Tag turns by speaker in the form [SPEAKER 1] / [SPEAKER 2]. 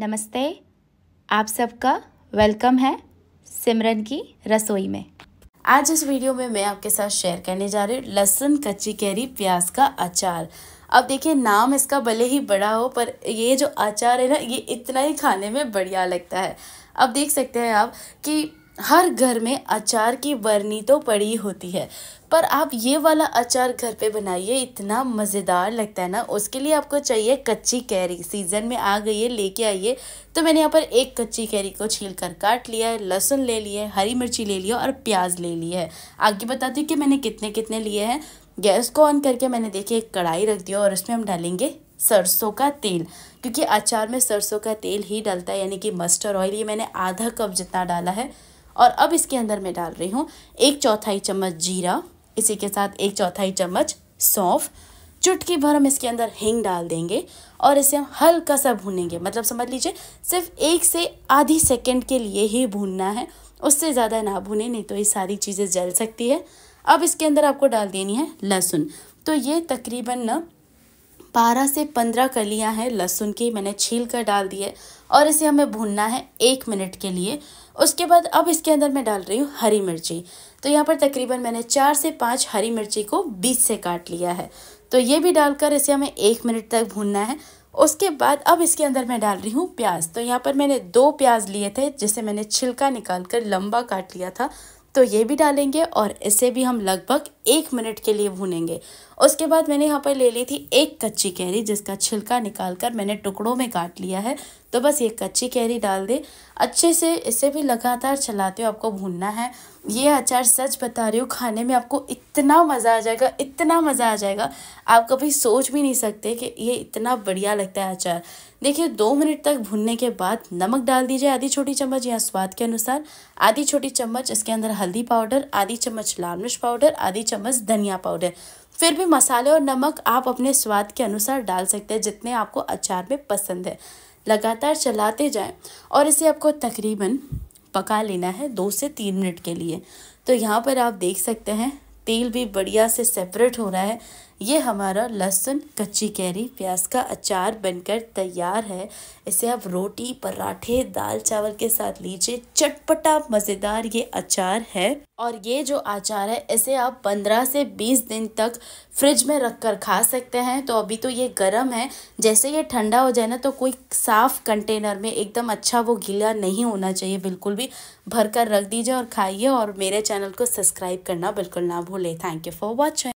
[SPEAKER 1] नमस्ते आप सबका वेलकम है सिमरन की रसोई में आज इस वीडियो में मैं आपके साथ शेयर करने जा रही हूँ लहसुन कच्ची कैरी प्याज का अचार अब देखिए नाम इसका भले ही बड़ा हो पर ये जो अचार है ना ये इतना ही खाने में बढ़िया लगता है अब देख सकते हैं आप कि हर घर में अचार की बरनी तो पड़ी होती है पर आप ये वाला अचार घर पे बनाइए इतना मज़ेदार लगता है ना उसके लिए आपको चाहिए कच्ची कैरी सीज़न में आ गई है लेके आइए तो मैंने यहाँ पर एक कच्ची कैरी को छील कर काट लिया है लहसुन ले लिए हरी मिर्ची ले लिया और प्याज ले लिया है आगे बताती हूँ कि मैंने कितने कितने लिए हैं गैस को ऑन करके मैंने देखिए एक कढ़ाई रख दिया और उसमें हम डालेंगे सरसों का तेल क्योंकि अचार में सरसों का तेल ही डालता है यानी कि मस्टर्ड ऑयल ये मैंने आधा कप जितना डाला है और अब इसके अंदर मैं डाल रही हूँ एक चौथाई चम्मच जीरा इसी के साथ एक चौथाई चम्मच सौंफ चुटकी भर हम इसके अंदर हिंग डाल देंगे और इसे हम हल्का सा भूनेंगे मतलब समझ लीजिए सिर्फ एक से आधी सेकंड के लिए ही भूनना है उससे ज़्यादा ना भूने नहीं तो ये सारी चीज़ें जल सकती है अब इसके अंदर आपको डाल देनी है लहसुन तो ये तकरीबन ना 12 से 15 कलियां हैं लहसुन की मैंने छील कर डाल दी है और इसे हमें भूनना है एक मिनट के लिए उसके बाद अब इसके अंदर मैं डाल रही हूँ हरी मिर्ची तो यहाँ पर तकरीबन मैंने चार से पाँच हरी मिर्ची को बीच से काट लिया है तो ये भी डालकर इसे हमें एक मिनट तक भूनना है उसके बाद अब इसके अंदर मैं डाल रही हूँ प्याज तो यहाँ पर मैंने दो प्याज लिए थे जिसे मैंने छिलका निकाल कर लंबा काट लिया था तो ये भी डालेंगे और इसे भी हम लगभग एक मिनट के लिए भूनेंगे उसके बाद मैंने यहाँ पर ले ली थी एक कच्ची कैरी जिसका छिलका निकाल कर मैंने टुकड़ों में काट लिया है तो बस ये कच्ची कैरी डाल दे अच्छे से इसे भी लगातार चलाते हो आपको भूनना है ये अचार सच बता रही हूँ खाने में आपको इतना मज़ा आ जाएगा इतना मज़ा आ जाएगा आप कभी सोच भी नहीं सकते कि ये इतना बढ़िया लगता है अचार देखिए दो मिनट तक भुनने के बाद नमक डाल दीजिए आधी छोटी चम्मच या स्वाद के अनुसार आधी छोटी चम्मच इसके अंदर हल्दी पाउडर आधी चम्मच लाल मिर्च पाउडर आधी चम्मच धनिया पाउडर फिर भी मसाले और नमक आप अपने स्वाद के अनुसार डाल सकते हैं जितने आपको अचार में पसंद है लगातार चलाते जाएं और इसे आपको तकरीबन पका लेना है दो से तीन मिनट के लिए तो यहाँ पर आप देख सकते हैं तेल भी बढ़िया से सेपरेट हो रहा है ये हमारा लहसुन कच्ची कैरी प्याज का अचार बनकर तैयार है इसे आप रोटी पराठे दाल चावल के साथ लीजिए चटपटा मज़ेदार ये अचार है और ये जो अचार है इसे आप 15 से 20 दिन तक फ्रिज में रख कर खा सकते हैं तो अभी तो ये गर्म है जैसे ये ठंडा हो जाए ना तो कोई साफ़ कंटेनर में एकदम अच्छा वो गीला नहीं होना चाहिए बिल्कुल भी भर कर रख दीजिए और खाइए और मेरे चैनल को सब्सक्राइब करना बिल्कुल ना भूलें थैंक यू फॉर वॉचिंग